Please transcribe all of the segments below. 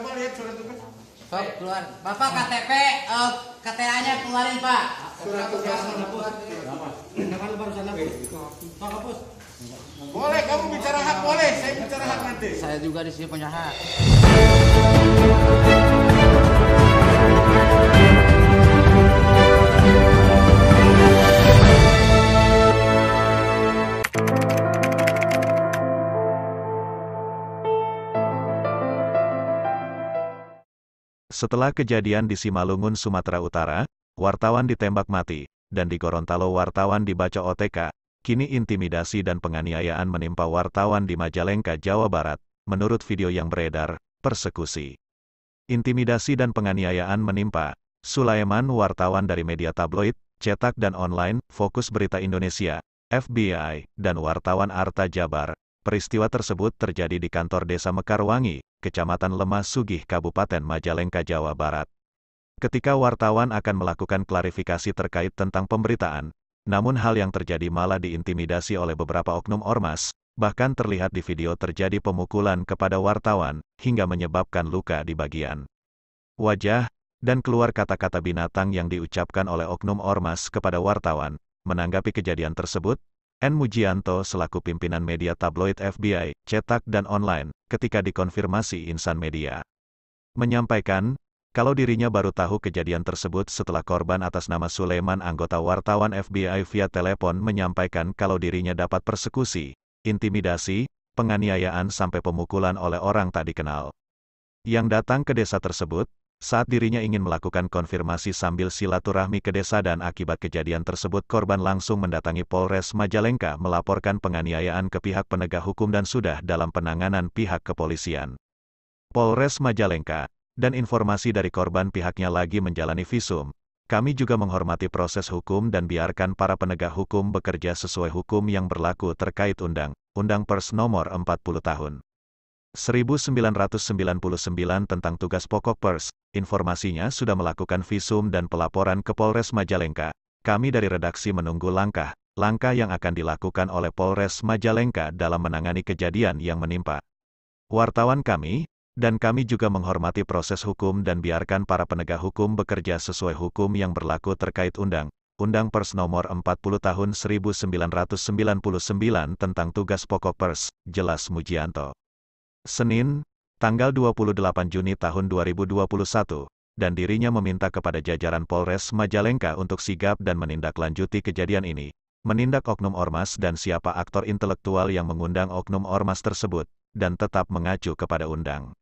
Coba lihat surat tugas. Pak, keluar. Bapak KTP uh, eh, KTA-nya keluarin, Pak. Surat tugas sama Pak. Jangan baru sana. Pak Kapus. Boleh kamu bicara hak boleh, saya bicara hak nanti. Saya juga di sini punya hak. Setelah kejadian di Simalungun, Sumatera Utara, wartawan ditembak mati, dan di Gorontalo wartawan dibaca OTK, kini intimidasi dan penganiayaan menimpa wartawan di Majalengka, Jawa Barat, menurut video yang beredar, persekusi. Intimidasi dan penganiayaan menimpa, Sulaiman wartawan dari media tabloid, cetak dan online, Fokus Berita Indonesia, FBI, dan wartawan Arta Jabar, Peristiwa tersebut terjadi di kantor Desa Mekarwangi, Kecamatan Lemah Sugih, Kabupaten Majalengka, Jawa Barat. Ketika wartawan akan melakukan klarifikasi terkait tentang pemberitaan, namun hal yang terjadi malah diintimidasi oleh beberapa oknum ormas, bahkan terlihat di video terjadi pemukulan kepada wartawan, hingga menyebabkan luka di bagian wajah, dan keluar kata-kata binatang yang diucapkan oleh oknum ormas kepada wartawan. Menanggapi kejadian tersebut, N. Mujianto selaku pimpinan media tabloid FBI, cetak dan online, ketika dikonfirmasi insan media. Menyampaikan, kalau dirinya baru tahu kejadian tersebut setelah korban atas nama Suleiman anggota wartawan FBI via telepon menyampaikan kalau dirinya dapat persekusi, intimidasi, penganiayaan sampai pemukulan oleh orang tak dikenal. Yang datang ke desa tersebut, saat dirinya ingin melakukan konfirmasi sambil silaturahmi ke desa dan akibat kejadian tersebut korban langsung mendatangi Polres Majalengka melaporkan penganiayaan ke pihak penegak hukum dan sudah dalam penanganan pihak kepolisian. Polres Majalengka, dan informasi dari korban pihaknya lagi menjalani visum. Kami juga menghormati proses hukum dan biarkan para penegak hukum bekerja sesuai hukum yang berlaku terkait Undang-Undang Pers Nomor 40 Tahun 1999 tentang tugas pokok Pers, informasinya sudah melakukan visum dan pelaporan ke Polres Majalengka. Kami dari redaksi menunggu langkah, langkah yang akan dilakukan oleh Polres Majalengka dalam menangani kejadian yang menimpa. Wartawan kami, dan kami juga menghormati proses hukum dan biarkan para penegak hukum bekerja sesuai hukum yang berlaku terkait undang. Undang Pers Nomor 40 Tahun 1999 tentang Tugas Pokok Pers, jelas Mujianto. Senin, tanggal 28 Juni tahun 2021, dan dirinya meminta kepada jajaran Polres Majalengka untuk sigap dan menindaklanjuti kejadian ini, menindak oknum ormas dan siapa aktor intelektual yang mengundang oknum ormas tersebut, dan tetap mengacu kepada undang.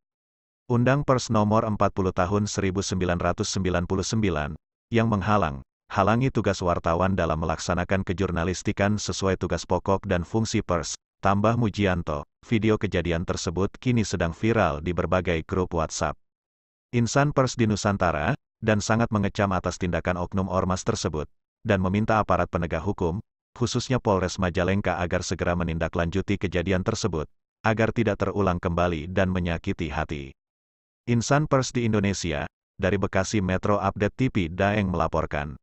Undang Pers Nomor 40 Tahun 1999, yang menghalang, halangi tugas wartawan dalam melaksanakan kejurnalistikan sesuai tugas pokok dan fungsi pers, Tambah Mujianto, video kejadian tersebut kini sedang viral di berbagai grup WhatsApp. Insan pers di Nusantara, dan sangat mengecam atas tindakan oknum ormas tersebut, dan meminta aparat penegak hukum, khususnya Polres Majalengka agar segera menindaklanjuti kejadian tersebut, agar tidak terulang kembali dan menyakiti hati. Insan pers di Indonesia, dari Bekasi Metro Update TV Daeng melaporkan.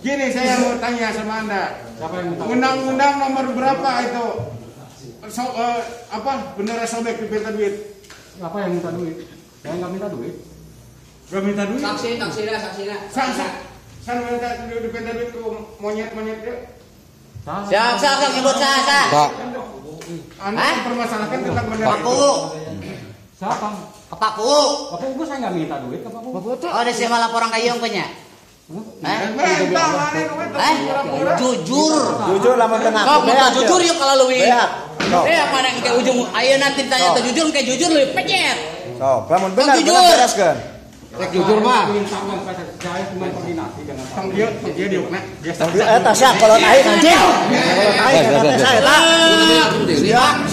Gini saya mau tanya sama anda, undang-undang nomor berapa itu? So, uh, apa bendera ya, sobek diminta duit? Apa yang minta duit? Saya nggak minta duit. Gak minta duit? Saksi, saksi lah, saksi lah. Saksi, saksi minta duit diminta duit ke monyet monyet dia. Siap, siap, siap, nyebut saya, saya. Pak. Anda mempermasalahkan tentang bendera. Pak Pugu. Siapa? Pak Pugu. Pak Pugu saya nggak minta duit ke Pak Pugu. Oh, ada siapa laporan kayu yang punya? Eh, eh, eh, eh jujur. Jujur lamun tengah. Kok jujur yuk kalau leuwih. Eh, mana ke ujung ayeuna tanya teh jujur ke jujur leuwih pecet Sok, lamun benar benar bereskeun. jujur mah. Tang dia, dia diuk na. Tang dia eta kolot anjing. Kolot aing eta eta.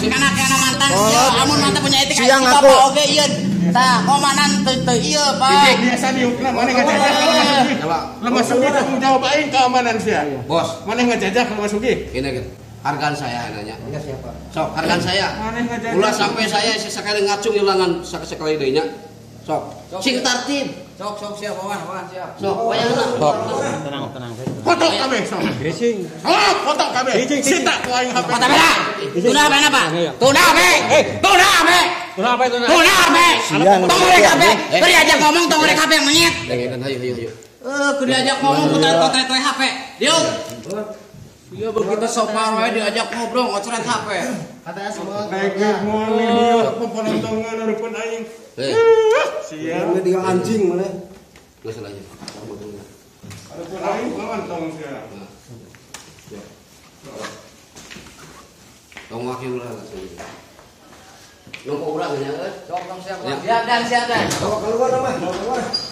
Si kana mantan, lamun mantan punya etik. Siang aku. Oke, ieu Tak, komanan teu teu iya Pak. biasa diukna mana ngajak kalau Mas Coba. Sugi tanggung jawab aing keamanan sia. Iya, iya. Bos, maneh ngajajak Mas Sugi. Ini gitu. Hargaan saya nanya. Ini siapa? Sok, hargaan saya. Ulah sampai saya sekali ngacung hilangan sekali deui nya. Sok. Sing tartib. Sok, sok siap, wawan, wawan siap. Sok, wayahna. Sok. Tenang, tenang. Foto kabeh, sok. Grising. Sok, foto kabeh. Sita ku aing HP. Foto bela. Tuna apa? Pak. Iya, tuna apa? Eh, tuna apa? Tuna apa itu? Tuna apa? Siang. Tong urek apa? Eh, eh. Beri aja ngomong tong urek apa yang eh, monyet. Dengerin ayo ayo ayo. Eh, kudu ajak ngomong putar putar toy HP. Diuk. Iya, begitu sopan wae diajak ngobrol ngocret HP. Katanya semua kayak ngomong dia penontongan rupun aing. Siang. Ini dia anjing mana? Gak iya, salah aja. Iya. Ada pun aing nonton sekarang. Tong wakil ulah langsung. Nungko ulang na, eh. Sok lang siya. Diyan, diyan, diyan. Keluar naman, keluar.